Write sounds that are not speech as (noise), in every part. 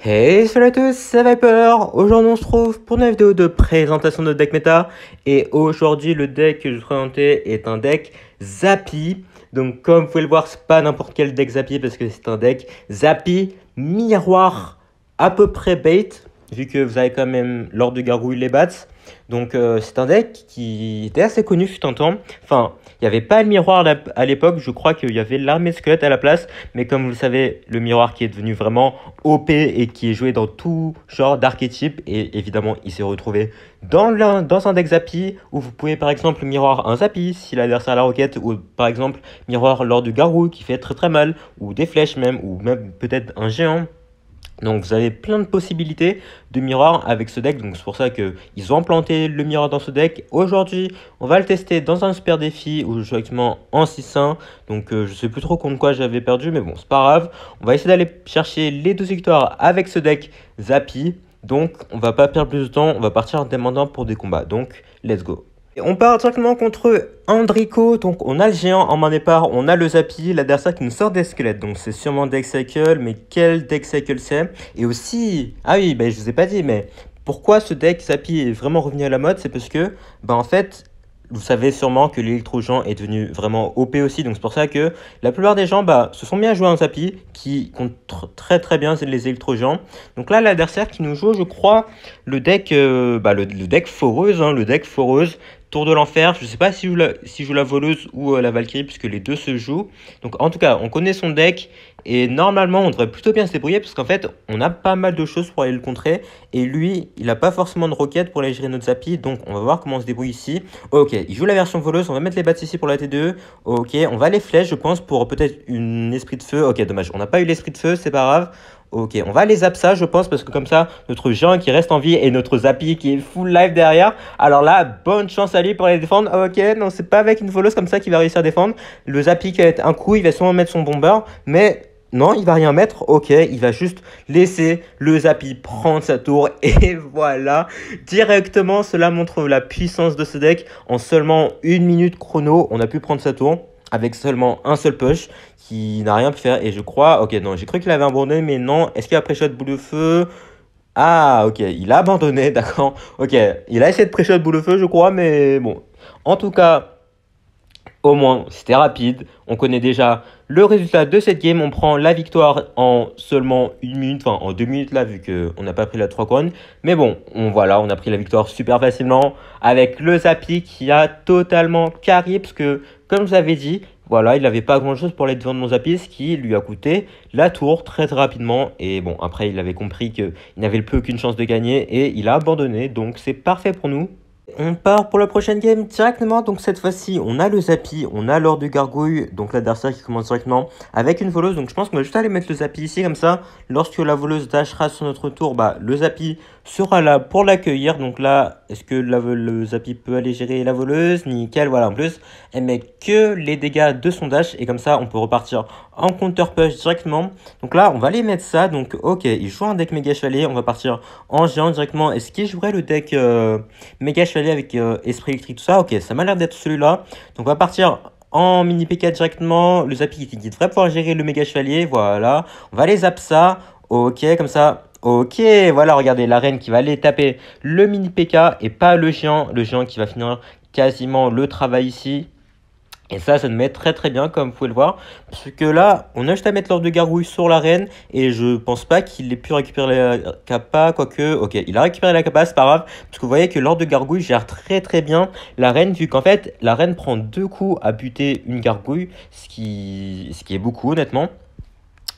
Hey salut à tous, c'est Viper Aujourd'hui on se trouve pour une vidéo de présentation de deck méta Et aujourd'hui le deck que je vais vous présenter est un deck Zappy Donc comme vous pouvez le voir c'est pas n'importe quel deck Zappy parce que c'est un deck Zappy miroir à peu près bait Vu que vous avez quand même l'ordre de gargouille les bats donc euh, c'est un deck qui était assez connu fut un temps. Enfin, il n'y avait pas le miroir à l'époque, je crois qu'il y avait l'armée squelette à la place, mais comme vous le savez, le miroir qui est devenu vraiment OP et qui est joué dans tout genre d'archétype, et évidemment il s'est retrouvé dans, un, dans un deck Zappy, où vous pouvez par exemple miroir un Zappy si l'adversaire a la roquette, ou par exemple miroir lors du garou qui fait très très mal, ou des flèches même, ou même peut-être un géant. Donc vous avez plein de possibilités de miroir avec ce deck. Donc c'est pour ça qu'ils ont implanté le miroir dans ce deck. Aujourd'hui, on va le tester dans un super défi où je actuellement en 6-1. Donc euh, je sais plus trop contre quoi j'avais perdu, mais bon, c'est pas grave. On va essayer d'aller chercher les 12 victoires avec ce deck Zappy. Donc on va pas perdre plus de temps, on va partir en demandant pour des combats. Donc let's go. On part directement contre Andrico, donc on a le géant en main départ, on a le Zapi, l'adversaire qui nous sort des squelettes, donc c'est sûrement Deck Cycle, mais quel Deck Cycle c'est Et aussi, ah oui, je bah, je vous ai pas dit, mais pourquoi ce deck Zapi est vraiment revenu à la mode C'est parce que, bah, en fait, vous savez sûrement que l'électrogeant est devenu vraiment OP aussi, donc c'est pour ça que la plupart des gens bah, se sont mis à jouer un Zapi qui compte très très bien les électrogeants. Donc là, l'adversaire qui nous joue, je crois, le deck, euh, bah, le, deck foreuse, hein, le deck foreuse Tour de l'enfer, je ne sais pas si je, joue la, si la voleuse ou euh, la Valkyrie puisque les deux se jouent. Donc en tout cas, on connaît son deck et normalement on devrait plutôt bien se débrouiller parce qu'en fait on a pas mal de choses pour aller le contrer et lui il n'a pas forcément de roquettes pour aller gérer notre zapi donc on va voir comment on se débrouille ici. Ok, il joue la version voleuse, on va mettre les bats ici pour la T2. Ok, on va les flèches je pense pour peut-être une esprit de feu. Ok, dommage, on n'a pas eu l'esprit de feu, c'est pas grave. Ok, on va les zap ça, je pense, parce que comme ça, notre Jean qui reste en vie et notre Zapi qui est full live derrière. Alors là, bonne chance à lui pour les défendre. Ok, non, c'est pas avec une voleuse comme ça qu'il va réussir à défendre. Le Zappi qui va être un coup, il va sûrement mettre son bomber, mais non, il va rien mettre. Ok, il va juste laisser le Zapi prendre sa tour. (laughs) Et voilà, directement, cela montre la puissance de ce deck. En seulement une minute chrono, on a pu prendre sa tour avec seulement un seul push qui n'a rien pu faire. Et je crois, ok, non, j'ai cru qu'il avait abandonné, mais non. Est-ce qu'il a pré-shot boule de feu Ah, ok, il a abandonné, (laughs) d'accord. Ok, il a essayé de pré-shot boule de feu, je crois, mais bon. En tout cas, au moins, c'était rapide. On connaît déjà le résultat de cette game. On prend la victoire en seulement une minute, enfin en deux minutes là, vu qu'on n'a pas pris la 3 couronnes. Mais bon, on, voilà, on a pris la victoire super facilement avec le Zapi qui a totalement carré, parce que comme je avais dit, voilà, il n'avait pas grand-chose pour les devant de Monzapis, ce qui lui a coûté la tour très très rapidement. Et bon, après, il avait compris qu'il n'avait plus aucune chance de gagner et il a abandonné. Donc c'est parfait pour nous on part pour la prochaine game directement, donc cette fois-ci on a le zapi on a l'or du gargouille, donc l'adversaire qui commence directement avec une voleuse, donc je pense qu'on va juste aller mettre le zapi ici comme ça, lorsque la voleuse dashera sur notre tour, bah, le zapi sera là pour l'accueillir, donc là, est-ce que le zapi peut aller gérer la voleuse, nickel, voilà, en plus, elle met que les dégâts de son dash, et comme ça on peut repartir en counter push directement, donc là on va aller mettre ça, donc ok, il joue un deck méga chevalier on va partir en géant directement, est-ce qu'il jouerait le deck euh, méga avec euh, Esprit électrique, tout ça, ok, ça m'a l'air d'être celui-là. Donc on va partir en mini PK directement. Le Zappy qui devrait pouvoir gérer le méga chevalier, voilà. On va les zap ça, ok, comme ça. Ok, voilà, regardez, la reine qui va aller taper le mini PK et pas le géant. Le géant qui va finir quasiment le travail ici. Et ça, ça nous met très très bien, comme vous pouvez le voir. Parce que là, on a juste à mettre l'ordre de gargouille sur la reine. Et je pense pas qu'il ait pu récupérer la capa, quoique... Ok, il a récupéré la capa, c'est pas grave. Parce que vous voyez que l'ordre de gargouille gère très très bien la reine. Vu qu'en fait, la reine prend deux coups à buter une gargouille. Ce qui, ce qui est beaucoup, honnêtement.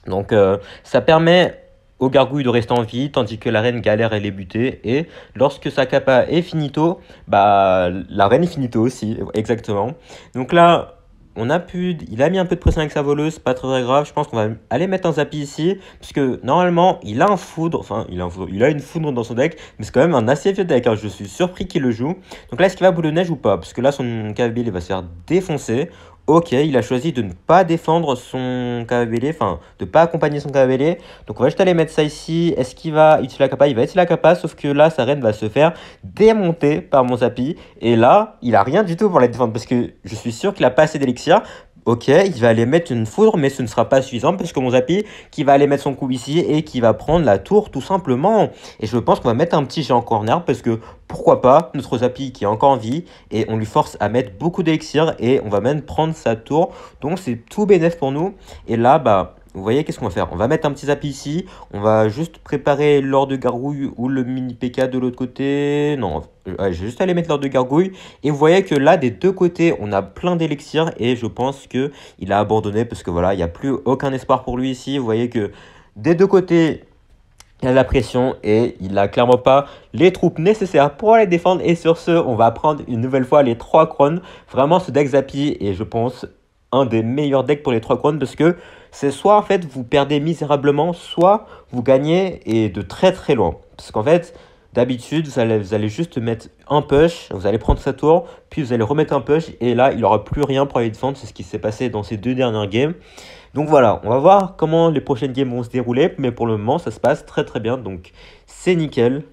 Donc, euh, ça permet au gargouille de rester en vie, tandis que la reine galère et les buter. Et lorsque sa capa est finito, bah, la reine est finito aussi, exactement. Donc là, on a pu, il a mis un peu de pression avec sa voleuse, pas très, grave. Je pense qu'on va aller mettre un Zappi ici, puisque normalement, il a un foudre, enfin, il a, il a une foudre dans son deck, mais c'est quand même un assez vieux deck. Hein, je suis surpris qu'il le joue. Donc là, est-ce qu'il va boule de neige ou pas Parce que là, son Kabil, va se faire défoncer ok, il a choisi de ne pas défendre son cavalier, enfin, de ne pas accompagner son cavalier. Donc on va juste aller mettre ça ici. Est-ce qu'il va utiliser la capa Il va utiliser la capa, sauf que là, sa reine va se faire démonter par mon Zapi. Et là, il a rien du tout pour la défendre, parce que je suis sûr qu'il a pas assez d'élixir, Ok, il va aller mettre une foudre, mais ce ne sera pas suffisant parce que mon Zapi qui va aller mettre son coup ici et qui va prendre la tour tout simplement. Et je pense qu'on va mettre un petit géant corner parce que pourquoi pas, notre Zapi qui est encore en vie et on lui force à mettre beaucoup d'élixir et on va même prendre sa tour. Donc c'est tout bénef pour nous. Et là, bah vous voyez, qu'est-ce qu'on va faire On va mettre un petit zap ici. On va juste préparer l'or de gargouille ou le mini PK de l'autre côté. Non, euh, je vais juste aller mettre l'or de gargouille. Et vous voyez que là, des deux côtés, on a plein d'élixirs. Et je pense que il a abandonné parce que voilà, il n'y a plus aucun espoir pour lui ici. Vous voyez que des deux côtés, il a de la pression et il n'a clairement pas les troupes nécessaires pour aller défendre. Et sur ce, on va prendre une nouvelle fois les trois crones. Vraiment, ce deck Zappy et je pense un des meilleurs decks pour les trois crowns parce que c'est soit en fait vous perdez misérablement, soit vous gagnez et de très très loin. Parce qu'en fait, d'habitude, vous allez, vous allez juste mettre un push, vous allez prendre sa tour, puis vous allez remettre un push et là, il n'aura aura plus rien pour aller défendre. C'est ce qui s'est passé dans ces deux dernières games. Donc voilà, on va voir comment les prochaines games vont se dérouler, mais pour le moment, ça se passe très très bien. Donc c'est nickel.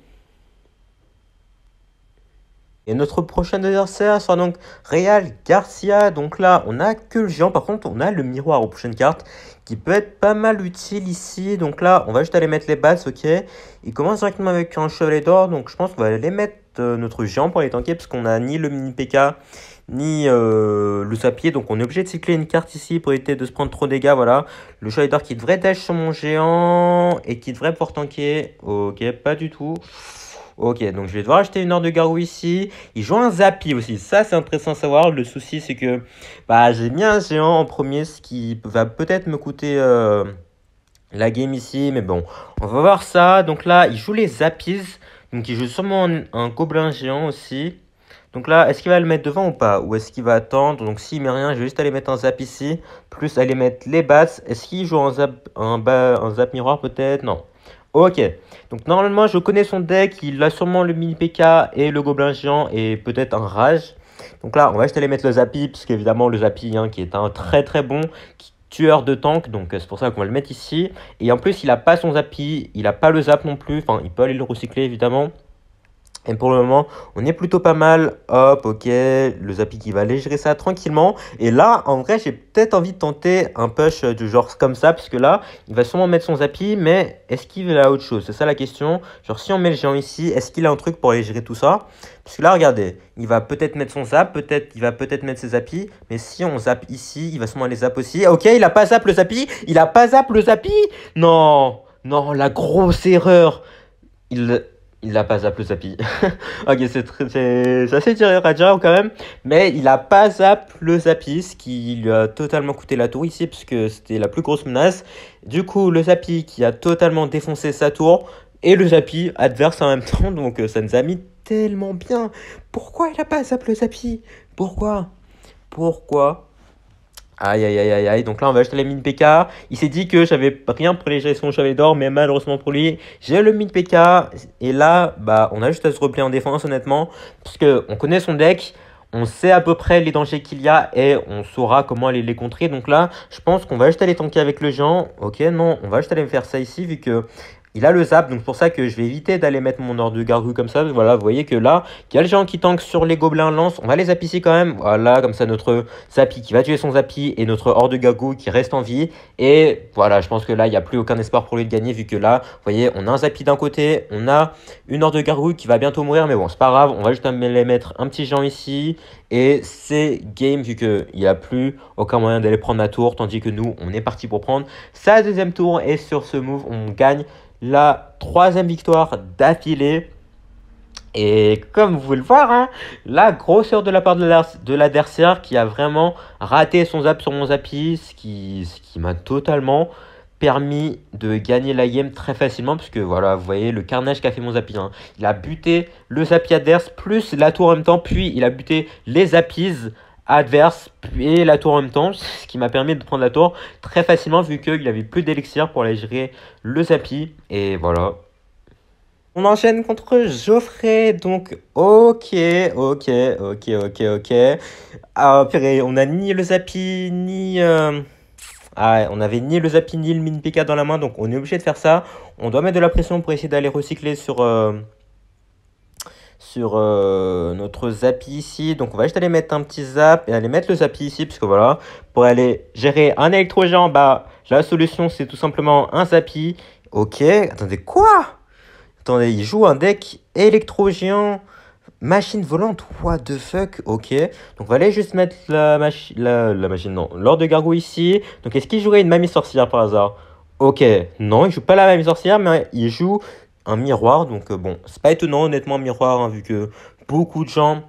Et notre prochain adversaire sera donc Real Garcia. Donc là, on a que le géant. Par contre, on a le miroir aux prochaines cartes qui peut être pas mal utile ici. Donc là, on va juste aller mettre les bases, ok. Il commence directement avec un chevalet d'or. Donc je pense qu'on va aller mettre euh, notre géant pour aller tanker parce qu'on a ni le mini PK ni euh, le sapier. Donc on est obligé de cycler une carte ici pour éviter de se prendre trop de dégâts. Voilà. Le chevalet d'or qui devrait dash sur mon géant et qui devrait pouvoir tanker. Ok, pas du tout. Ok, donc je vais devoir acheter une heure de garou ici. Il joue un Zappy aussi. Ça, c'est intéressant à savoir. Le souci, c'est que bah, j'ai mis un géant en premier, ce qui va peut-être me coûter... Euh, la game ici, mais bon, on va voir ça. Donc là, il joue les Zappies. Donc il joue sûrement un, Goblin géant aussi. Donc là, est-ce qu'il va le mettre devant ou pas Ou est-ce qu'il va attendre Donc s'il met rien, je vais juste aller mettre un zap ici. Plus aller mettre les bats. Est-ce qu'il joue un zap, un, un zap miroir peut-être Non. Ok. Donc normalement, je connais son deck. Il a sûrement le mini PK et le gobelin géant et peut-être un rage. Donc là, on va juste aller mettre le Zappy, parce qu'évidemment le Zappy hein, qui est un très très bon tueur de tank, donc euh, c'est pour ça qu'on va le mettre ici. Et en plus, il n'a pas son Zappy, il n'a pas le Zap non plus, enfin il peut aller le recycler évidemment. Et pour le moment, on est plutôt pas mal. Hop, ok, le zappi qui va aller gérer ça tranquillement. Et là, en vrai, j'ai peut-être envie de tenter un push du genre comme ça, parce que là, il va sûrement mettre son zappi, mais est-ce qu'il a autre chose C'est ça la question. Genre, si on met le géant ici, est-ce qu'il a un truc pour aller gérer tout ça Parce que là, regardez, il va peut-être mettre son Zap, peut-être, il va peut-être mettre ses zappis, mais si on Zap ici, il va sûrement aller Zap aussi. Ok, il a pas Zap le zapi Il a pas Zap le zappi Non Non, la grosse erreur il, il n'a pas zappé le Zapi. (laughs) ok, c'est assez à quand même. Mais il n'a pas zappé le Zapi, ce qui lui a totalement coûté la tour ici, puisque c'était la plus grosse menace. Du coup, le zappi qui a totalement défoncé sa tour, et le Zapi adverse en même temps, donc euh, ça nous a mis tellement bien. Pourquoi il n'a pas zappé le zappi Pourquoi Pourquoi Aïe, aïe, aïe, aïe, aïe. Donc là, on va acheter les mine PK. Il s'est dit que j'avais rien pour les son cheval d'or, mais malheureusement pour lui, j'ai le mine PK. Et là, bah, on a juste à se replier en défense, honnêtement. Parce on connaît son deck, on sait à peu près les dangers qu'il y a et on saura comment aller les contrer. Donc là, je pense qu'on va juste aller tanker avec le Jean, Ok, non, on va juste aller faire ça ici, vu que il a le zap, donc c'est pour ça que je vais éviter d'aller mettre mon ordre de gargouille comme ça. Voilà, vous voyez que là, il y a le gens qui tank sur les gobelins lance. On va les zap ici quand même. Voilà, comme ça, notre zapi qui va tuer son zapi et notre ordre de gargouille qui reste en vie. Et voilà, je pense que là, il n'y a plus aucun espoir pour lui de gagner vu que là, vous voyez, on a un zapi d'un côté, on a une ordre de gargouille qui va bientôt mourir. Mais bon, c'est pas grave, on va juste les mettre un petit géant ici. Et c'est game vu qu'il n'y a plus aucun moyen d'aller prendre la tour. Tandis que nous, on est parti pour prendre sa deuxième tour. Et sur ce move, on gagne la troisième victoire d'affilée. Et comme vous pouvez le voir, hein, la grosseur de la part de l'adversaire qui a vraiment raté son zap sur mon zapis, ce qui, qui m'a totalement permis de gagner la game très facilement parce que voilà vous voyez le carnage qu'a fait mon zapis hein. il a buté le Zapi Ders, plus la tour en même temps puis il a buté les Zapis adverse et la tour en même temps, ce qui m'a permis de prendre la tour très facilement vu qu'il avait plus d'élixir pour aller gérer le Zapi. Et voilà. On enchaîne contre Geoffrey, donc ok, ok, ok, ok, ok. Ah on a ni le Zapi, ni... Euh, ah, on avait ni le Zapi, ni le Minpika dans la main, donc on est obligé de faire ça. On doit mettre de la pression pour essayer d'aller recycler sur... Euh, sur euh, notre zappy ici. Donc on va juste aller mettre un petit zap et aller mettre le zappy ici parce que voilà, pour aller gérer un électrogène bah la solution c'est tout simplement un zappy. Ok, attendez, quoi Attendez, il joue un deck électrogéant, machine volante, what the fuck Ok, donc on va aller juste mettre la, machine la, machine, non, l'ordre de gargouille ici. Donc est-ce qu'il jouerait une mamie sorcière par hasard Ok, non, il joue pas la mamie sorcière, mais il joue un miroir. Donc euh, bon, c'est pas étonnant honnêtement un miroir, hein, vu que beaucoup de gens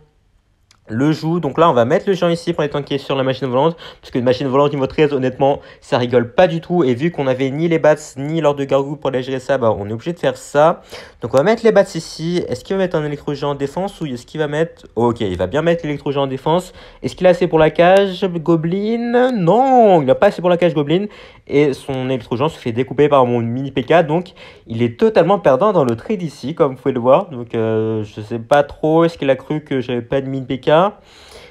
le joue. Donc là, on va mettre le géant ici pour les tanker sur la machine volante. Parce que machine volante niveau 13, honnêtement, ça rigole pas du tout. Et vu qu'on avait ni les bats, ni l'ordre de gargou pour aller gérer ça, bah, on est obligé de faire ça. Donc on va mettre les bats ici. Est-ce qu'il va mettre un électro-géant en défense ou est-ce qu'il va mettre... Ok, il va bien mettre l'électro-géant en défense. Est-ce qu'il a assez pour la cage Goblin Non, il n'a pas assez pour la cage Goblin. Et son électro-géant se fait découper par mon mini PK. Donc il est totalement perdant dans le trade ici, comme vous pouvez le voir. Donc euh, je sais pas trop, est-ce qu'il a cru que j'avais pas de mini PK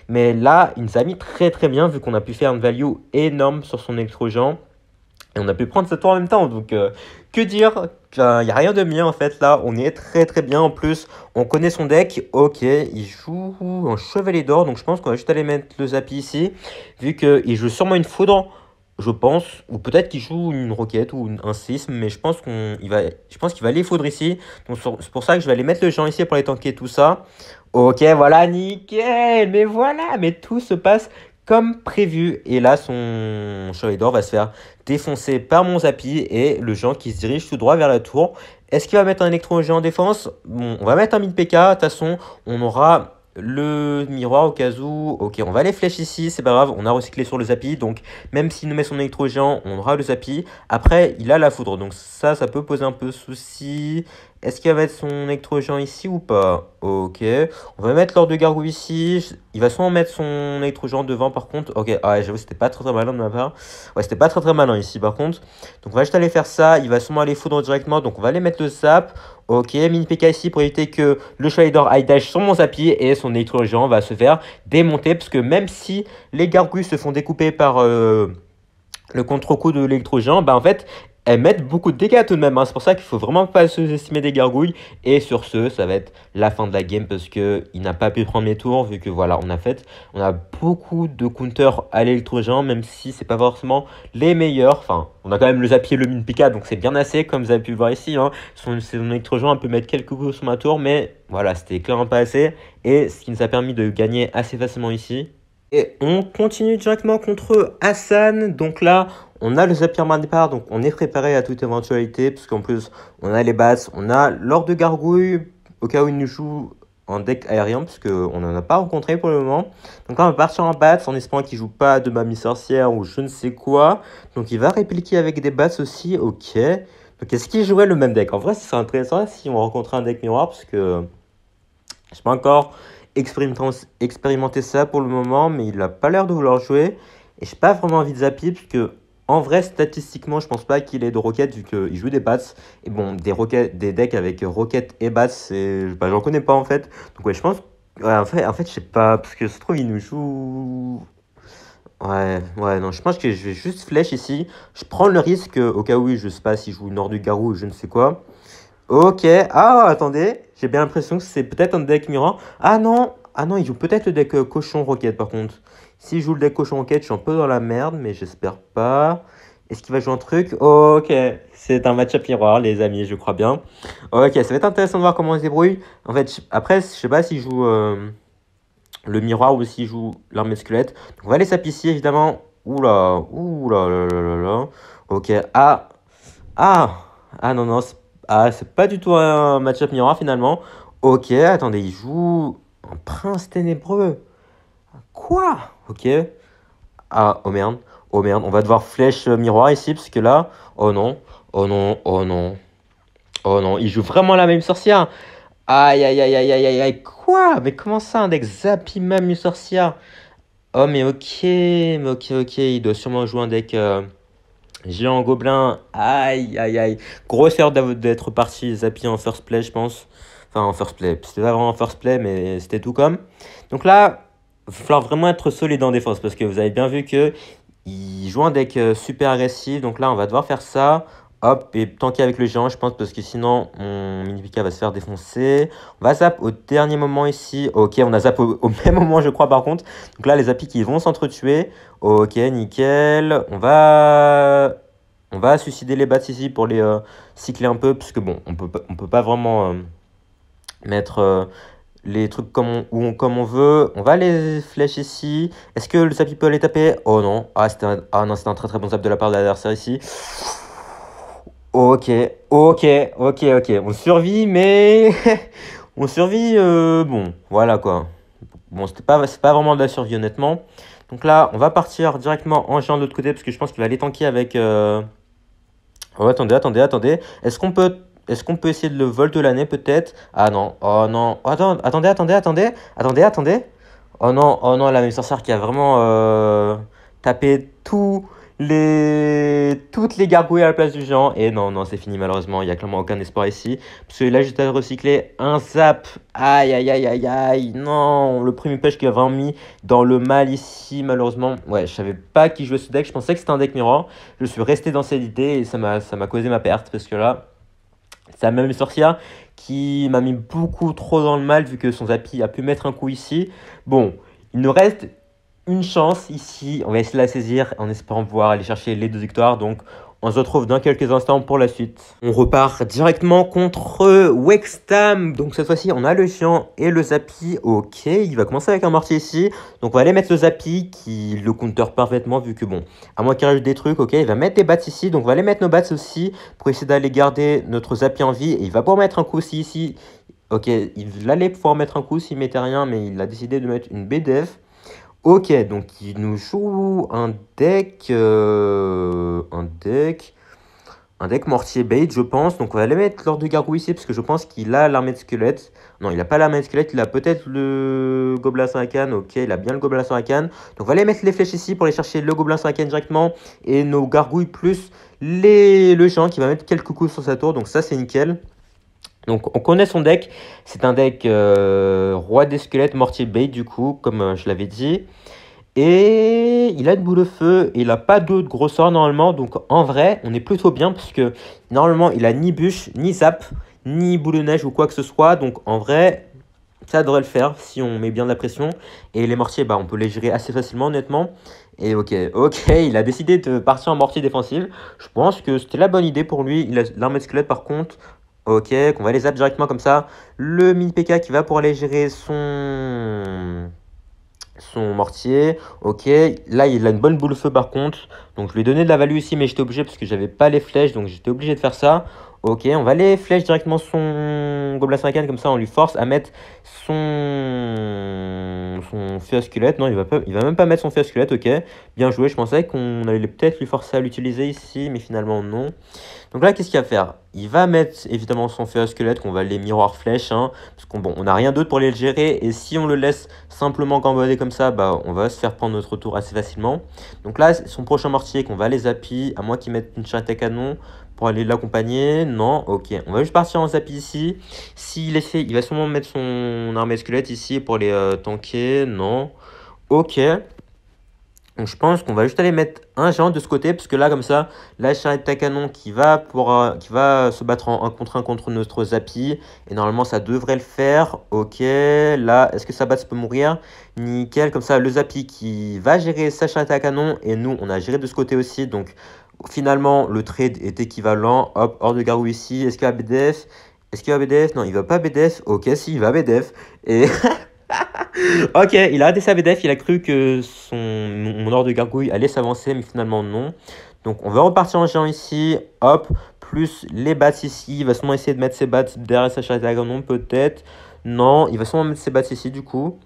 mais là, il nous a mis très très bien vu qu'on a pu faire une value énorme sur son électrogène Et on a pu prendre cette tour en même temps. Donc, euh, que dire Il n'y a rien de mieux en fait là. On est très très bien. En plus, on connaît son deck. Ok, il joue un chevalier d'or. Donc, je pense qu'on va juste aller mettre le zappy ici. Vu qu'il joue sûrement une foudre je pense, ou peut-être qu'il joue une roquette ou un sisme, mais je pense qu'il va, je pense qu'il va les foudre ici. Donc c'est pour ça que je vais aller mettre le géant ici pour les tanker tout ça. Ok, voilà, nickel. Mais voilà, mais tout se passe comme prévu. Et là, son chevalier d'or va se faire défoncer par mon Zapi et le géant qui se dirige tout droit vers la tour. Est-ce qu'il va mettre un électro géant en défense on va mettre un mid PK. De toute façon, on aura le miroir au cas où. Ok, on va les flèches ici, c'est pas grave, on a recyclé sur le Zapi, donc même s'il nous met son électro-géant, on aura le Zapi. Après, il a la foudre, donc ça, ça peut poser un peu souci. Est-ce qu'il va mettre son électrogen ici ou pas Ok. On va mettre l'ordre de gargouille ici. Il va sûrement mettre son électrogéant devant par contre. Ok, ah j'avoue, c'était pas très très malin de ma part. Ouais, c'était pas très très malin ici par contre. Donc on va juste aller faire ça. Il va sûrement aller foudre directement. Donc on va aller mettre le sap. Ok, mini PK ici pour éviter que le chevalier d'or aille dash sur mon sapi. et son électrogéant va se faire démonter. Parce que même si les gargouilles se font découper par... Euh, le contre-coup de l'électrogène, bah en fait, elles mettent beaucoup de dégâts tout de même. Hein. C'est pour ça qu'il faut vraiment pas sous-estimer des gargouilles. Et sur ce, ça va être la fin de la game parce que il n'a pas pu prendre mes tours vu que voilà, on a fait, on a beaucoup de counters à l'électro-géant même si c'est pas forcément les meilleurs. Enfin, on a quand même le Zapier et le Minpika, donc c'est bien assez comme vous avez pu le voir ici. Hein. Son, électrogen électrogène peut mettre quelques coups sur ma tour, mais voilà, c'était clairement pas assez. Et ce qui nous a permis de gagner assez facilement ici. Et on continue directement contre Hassan. Donc là, on a le Zapier départ, donc on est préparé à toute éventualité, puisqu'en plus, on a les bats, on a l'or de gargouille, au cas où il nous joue en deck aérien, puisqu'on n'en a pas rencontré pour le moment. Donc là, on va partir en bats en espérant qu'il joue pas de mamie sorcière ou je ne sais quoi. Donc il va répliquer avec des bats aussi, ok. Donc est-ce qu'il jouait le même deck En vrai, ce serait intéressant si on rencontrait un deck miroir, parce que je n'ai pas encore expérimenté ça pour le moment, mais il n'a pas l'air de vouloir jouer. Et je n'ai pas vraiment envie de zapier puisque en vrai, statistiquement, je pense pas qu'il ait de roquettes vu qu'il joue des Bats. Et bon, des, roquettes, des decks avec roquettes et Bats, je bah, j'en connais pas en fait. Donc ouais, je pense. en fait, en fait je sais pas, parce que se trouve, il nous joue. Ouais, ouais, non, je pense que je vais juste flèche ici. Je prends le risque au cas où, je sais pas s'il joue Nord du Garou ou je ne sais quoi. Ok, ah, attendez, j'ai bien l'impression que c'est peut-être un deck Murant. Ah non, ah non, il joue peut-être le deck euh, Cochon roquette par contre. Si je joue le deck cochon quête, je suis un peu dans la merde, mais j'espère pas. Est-ce qu'il va jouer un truc Ok, c'est un match-up miroir, les amis, je crois bien. Ok, ça va être intéressant de voir comment il se débrouille. En fait, après, je sais pas s'il joue euh, le miroir ou s'il joue l'armée squelette. on va aller sapissier évidemment. Oula, oula, là, là, là, là. Ok, ah, ah, ah non, non, ah, c'est pas du tout un match-up miroir finalement. Ok, attendez, il joue un prince ténébreux. Quoi Ok Ah, oh merde. Oh merde, on va devoir flèche euh, miroir ici, parce que là... Oh non, oh non, oh non. Oh non, il joue vraiment la même sorcière Aïe, aïe, aïe, aïe, aïe, aïe, quoi Mais comment ça, un deck Zappy même une sorcière Oh mais ok, mais ok, ok, il doit sûrement jouer un deck... Euh, géant Gobelin, aïe, aïe, aïe. Grosse d'être parti Zappy en first play, je pense. Enfin, en first play. C'était pas vraiment en first play, mais c'était tout comme. Donc là, va falloir vraiment être solide en défense parce que vous avez bien vu que il joue un deck euh, super agressif. Donc là, on va devoir faire ça. Hop, et tanker avec le géant, je pense, parce que sinon, mon Minipika va se faire défoncer. On va zap au dernier moment ici. Ok, on a zap au, même (laughs) moment, je crois, par contre. Donc là, les appis qui vont s'entretuer. Ok, nickel. On va... On va suicider les bats ici pour les euh, cycler un peu, parce que bon, on peut, on peut pas vraiment euh, mettre les trucs comme on, comme on veut. On va les flèches ici. Est-ce que le sapi peut aller taper Oh non. Ah, ah non, c'est un très très bon sap de la part de l'adversaire ici. Ok, ok, ok, ok. On survit, mais... (laughs) on survit, euh, bon, voilà quoi. Bon, c'était pas, pas vraiment de la survie honnêtement. Donc là, on va partir directement en géant de l'autre côté parce que je pense qu'il va aller tanker avec... Euh, oh, attendez, attendez, attendez. Est-ce qu'on peut est-ce qu'on peut essayer de le vol de l'année peut-être Ah non, oh non. attendez, attendez, attendez, attendez, attendez. Oh non, oh non, la même sorcière qui a vraiment euh, tapé tous les... toutes les gargouilles à la place du géant. Et non, non, c'est fini malheureusement. Il n'y a clairement aucun espoir ici. Parce que là, j'étais à recycler un zap. Aïe, aïe, aïe, aïe, aïe. Non, le premier pêche qui a vraiment mis dans le mal ici, malheureusement. Ouais, je savais pas qui jouait ce deck. Je pensais que c'était un deck mirror. Je suis resté dans cette idée et ça m'a causé ma perte. Parce que là, c'est la même sorcière qui m'a mis beaucoup trop dans le mal vu que son Zapi a pu mettre un coup ici. Bon, il nous reste une chance ici. On va essayer de la saisir en espérant pouvoir aller chercher les deux victoires. Donc on se retrouve dans quelques instants pour la suite. On repart directement contre Wextam. Donc cette fois-ci, on a le chien et le Zapi. Ok, il va commencer avec un mortier ici. Donc on va aller mettre le Zappi qui le counter parfaitement vu que bon, à moins qu'il rajoute des trucs, ok, il va mettre des bats ici. Donc on va aller mettre nos bats aussi pour essayer d'aller garder notre Zapi en vie. Et il va pouvoir mettre un coup aussi ici. Ok, il allait pouvoir mettre un coup s'il mettait rien, mais il a décidé de mettre une BDF. Ok, donc il nous joue un deck. Euh, un deck. Un deck mortier bait, je pense. Donc on va aller mettre l'ordre de gargouille ici, parce que je pense qu'il a l'armée de squelette. Non, il n'a pas l'armée de squelette, il a peut-être le gobelin canne. Ok, il a bien le gobelin canne. Donc on va aller mettre les flèches ici pour aller chercher le gobelin canne directement. Et nos gargouilles plus les, le géant qui va mettre quelques coups sur sa tour. Donc ça, c'est nickel. Donc on connaît son deck, c'est un deck euh, roi des squelettes, mortier bait du coup, comme euh, je l'avais dit. Et il a de boule de feu, il n'a pas de gros sort normalement, donc en vrai on est plutôt bien parce que normalement il a ni bûche, ni zap, ni boule de neige ou quoi que ce soit, donc en vrai ça devrait le faire si on met bien de la pression. Et les mortiers, bah, on peut les gérer assez facilement honnêtement. Et ok, (laughs) ok, il a décidé de partir en mortier défensive. Je pense que c'était la bonne idée pour lui. Il a l'armée de squelette par contre. Ok, on va les appeler directement comme ça. Le mini PK qui va pour aller gérer son son mortier. Ok, là il a une bonne boule de feu par contre. Donc je lui ai donné de la value ici, mais j'étais obligé parce que j'avais pas les flèches, donc j'étais obligé de faire ça. Ok, on va les flèches directement son Gobelin 5 comme ça on lui force à mettre son son, feu à squelette. Non, il va, pas, il va même pas mettre son feu à squelette, ok. Bien joué, je pensais qu'on allait peut-être lui forcer à l'utiliser ici, mais finalement non. Donc là, qu'est-ce qu'il va faire Il va mettre évidemment son feu à squelette, qu'on va les miroir flèche, hein, parce qu'on n'a rien d'autre pour les gérer, et si on le laisse simplement gambader comme ça, bah, on va se faire prendre notre tour assez facilement. Donc là, son prochain mortier, qu'on va les appuyer à moins qu'il mette une charte à canon, pour aller l'accompagner Non Ok, on va juste partir en zapi ici. S'il est fait, il va sûrement mettre son armée squelette ici pour les euh, tanker. Non Ok. Donc je pense qu'on va juste aller mettre un géant de ce côté, parce que là, comme ça, la charrette à canon qui va, pour, euh, qui va se battre en 1 contre 1 contre notre Zapi, et normalement ça devrait le faire. Ok, là, est-ce que ça peut mourir Nickel, comme ça, le Zapi qui va gérer sa charrette à canon, et nous, on a géré de ce côté aussi, donc Finalement, le trade est équivalent. Hop, hors de gargouille ici. Est-ce qu'il a BDF Est-ce qu'il va BDF Non, il va pas BDF. Ok, si, il va BDF. Et... (laughs) ok, il a raté sa BDF. Il a cru que son mon hors de gargouille allait s'avancer, mais finalement, non. Donc, on va repartir en géant ici. Hop, plus les bats ici. Il va sûrement essayer de mettre ses bats derrière sa charité à peut-être. Non, il va sûrement mettre ses bats ici, du coup.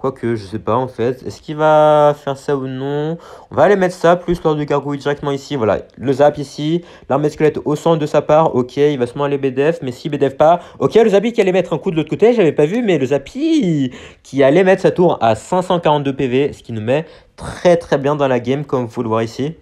Quoique, je sais pas en fait. Est-ce qu'il va faire ça ou non On va aller mettre ça plus l'ordre du gargouille directement ici. Voilà, le zap ici. L'armée squelette au centre de sa part. Ok, il va sûrement aller BDF. Mais si BDF pas. Ok, le zapi qui allait mettre un coup de l'autre côté. J'avais pas vu, mais le zapi qui allait mettre sa tour à 542 PV. Ce qui nous met très très bien dans la game, comme vous le voir ici.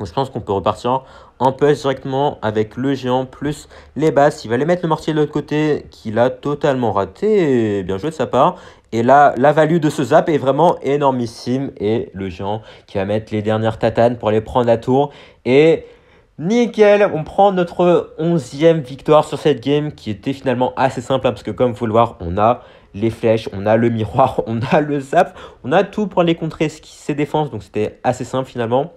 Donc, je pense qu'on peut repartir en directement avec le géant plus les basses. Il va les mettre le mortier de l'autre côté qu'il a totalement raté. Bien joué de sa part. Et là, la value de ce zap est vraiment énormissime. Et le géant qui va mettre les dernières tatanes pour aller prendre à tour. Et nickel, on prend notre onzième victoire sur cette game qui était finalement assez simple. Hein, parce que comme vous le voir, on a les flèches, on a le miroir, (laughs) on a le zap. On a tout pour aller contrer ses défenses. Donc c'était assez simple finalement.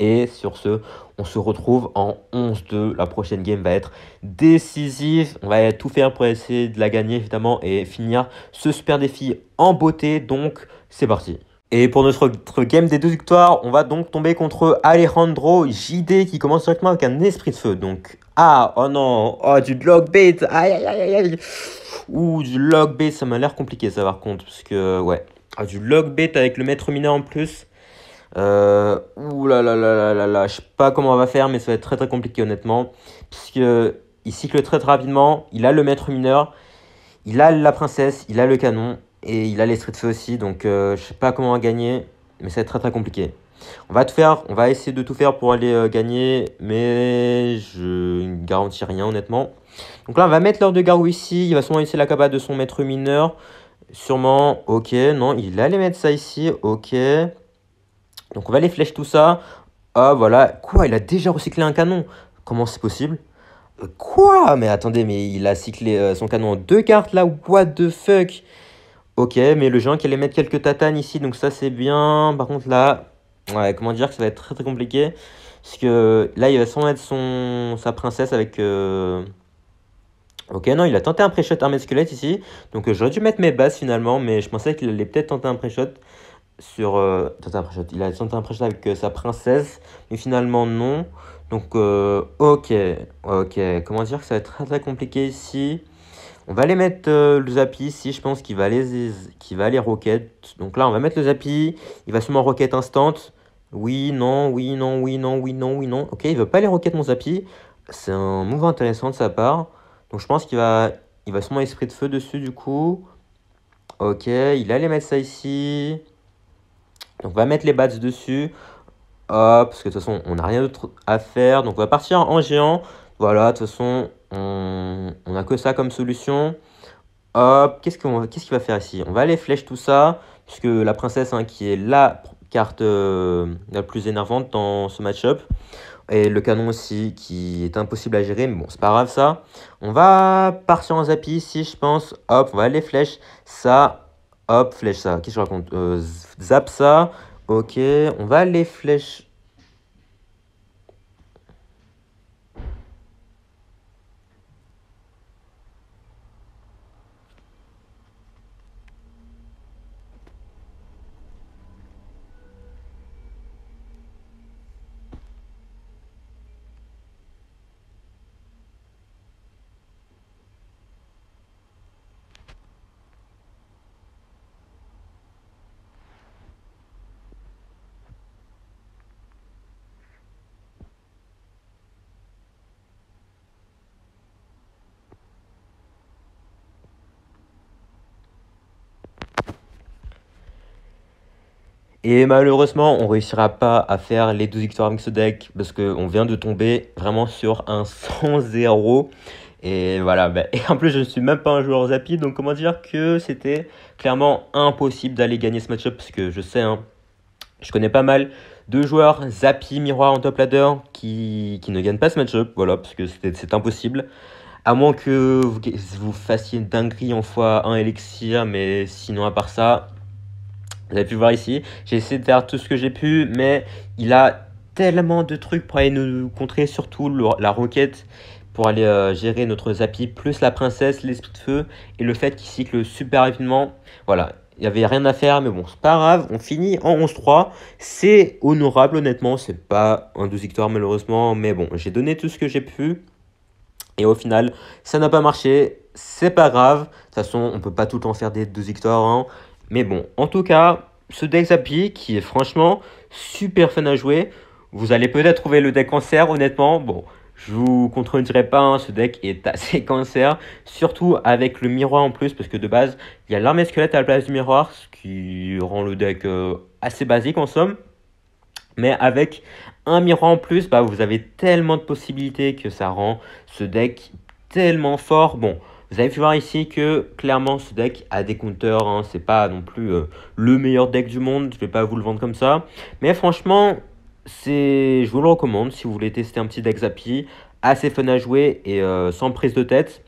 Et sur ce, on se retrouve en 11-2. La prochaine game va être décisive. On va tout faire pour essayer de la gagner évidemment et finir ce super défi en beauté. Donc c'est parti. Et pour notre game des deux victoires, on va donc tomber contre Alejandro JD qui commence directement avec un esprit de feu. Donc, ah, oh non, oh, du log bait, aïe aïe aïe aïe. Ouh, du log bait, ça m'a l'air compliqué ça par contre, parce que, ouais. Ah, du log bait avec le maître mineur en plus, euh, ouh là là là là là je sais pas comment on va faire, mais ça va être très très compliqué honnêtement. Puisque il cycle très très rapidement, il a le maître mineur, il a la princesse, il a le canon, et il a les de feu aussi, donc euh, je sais pas comment on va gagner, mais ça va être très très compliqué. On va tout faire, on va essayer de tout faire pour aller euh, gagner, mais je ne garantis rien honnêtement. Donc là on va mettre l'heure de garou ici, il va sûrement laisser la capa de son maître mineur. Sûrement, ok, non, il allait mettre ça ici, ok. Donc on va les flèches tout ça. Ah voilà, quoi, il a déjà recyclé un canon Comment c'est possible euh, Quoi Mais attendez, mais il a cyclé euh, son canon en deux cartes là What the fuck Ok, mais le géant qui allait mettre quelques tatanes ici, donc ça c'est bien. Par contre là, ouais, comment dire que ça va être très très compliqué. Parce que là, il va sans mettre son, sa princesse avec... Euh, ok, non, il a tenté un pré-shot armé squelette ici. Donc j'aurais dû mettre mes bases finalement, mais je pensais qu'il allait peut-être tenter un pré-shot sur euh, Il a un avec euh, sa princesse, mais finalement non. Donc, euh, ok, ok. Comment dire que ça va être très très compliqué ici. On va aller mettre le Zapi ici, je pense qu'il va aller, qui va aller Rocket. Donc là, on va mettre le Zapi. Il va sûrement Rocket instant. Oui, non, oui, non, oui, non, oui, non, oui, non. Ok, il veut pas aller Rocket mon Zapi. C'est un move intéressant de sa part. Donc je pense qu'il va, il va sûrement Esprit de Feu dessus du coup. Ok, il allait mettre ça ici. Donc on va mettre les bats dessus. Hop, parce que de toute façon, on n'a rien d'autre à faire. Donc on va partir en géant. Voilà, de toute façon, on n'a que ça comme solution. Hop, qu'est-ce qu'on qu'il va faire ici On va aller flèche tout ça, puisque la princesse hein, qui est la carte euh, la plus énervante dans ce match-up. Et le canon aussi qui est impossible à gérer, mais bon, c'est pas grave ça. On va partir en zapis, ici, je pense. Hop, on va aller flèche. Ça, Hop, flèche ça. Qu'est-ce que je raconte euh, Zap ça. Ok, on va aller flèche Et malheureusement, on réussira pas à faire les 12 victoires avec ce deck parce qu'on vient de tomber vraiment sur un 100-0. Et voilà, bah, et en plus je ne suis même pas un joueur Zappy, donc comment dire que c'était clairement impossible d'aller gagner ce match-up parce que je sais, hein, je connais pas mal de joueurs Zappy, Miroir en top ladder qui, ne gagnent pas ce match-up, voilà, parce que c'est impossible. À moins que vous, vous fassiez une dinguerie en fois un Elixir, mais sinon à part ça, vous avez pu voir ici, j'ai essayé de faire tout ce que j'ai pu, mais il a tellement de trucs pour aller nous contrer, surtout la roquette pour aller euh, gérer notre Zapi, plus la princesse, l'esprit de feu, et le fait qu'il cycle super rapidement. Voilà, il n'y avait rien à faire, mais bon, c'est pas grave, on finit en 11-3. C'est honorable, honnêtement, c'est pas un 12 victoires malheureusement, mais bon, j'ai donné tout ce que j'ai pu. Et au final, ça n'a pas marché, c'est pas grave. De toute façon, on peut pas tout le temps faire des 12 victoires. Hein. Mais bon, en tout cas, ce deck Zapi qui est franchement super fun à jouer. Vous allez peut-être trouver le deck cancer, honnêtement. Bon, je vous contredirai pas, hein, ce deck est assez (laughs) cancer. Surtout avec le miroir en plus, parce que de base, il y a l'armée squelette à la place du miroir, ce qui rend le deck euh, assez basique en somme. Mais avec un miroir en plus, bah, vous avez tellement de possibilités que ça rend ce deck tellement fort. Bon, vous avez pu voir ici que clairement ce deck a des compteurs, hein. c'est pas non plus euh, le meilleur deck du monde, je vais pas vous le vendre comme ça. Mais franchement, je vous le recommande si vous voulez tester un petit deck Zappy, assez fun à jouer et euh, sans prise de tête.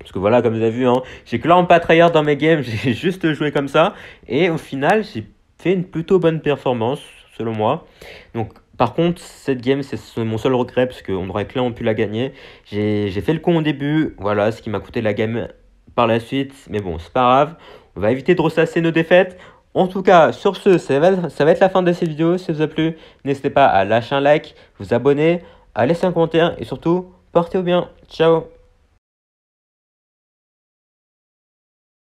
Parce que voilà, comme vous avez vu, hein, j'ai clairement pas tryhard dans mes games, (laughs) j'ai juste joué comme ça. Et au final, j'ai fait une plutôt bonne performance, selon moi. Donc par contre, cette game, c'est mon seul regret, parce qu'on aurait clairement pu la gagner. J'ai fait le con au début, voilà, ce qui m'a coûté la game par la suite. Mais bon, c'est pas grave, on va éviter de ressasser nos défaites. En tout cas, sur ce, ça va, ça va être la fin de cette vidéo. Si ça vous a plu, n'hésitez pas à lâcher un like, vous abonner, à laisser un commentaire et surtout, portez-vous bien. Ciao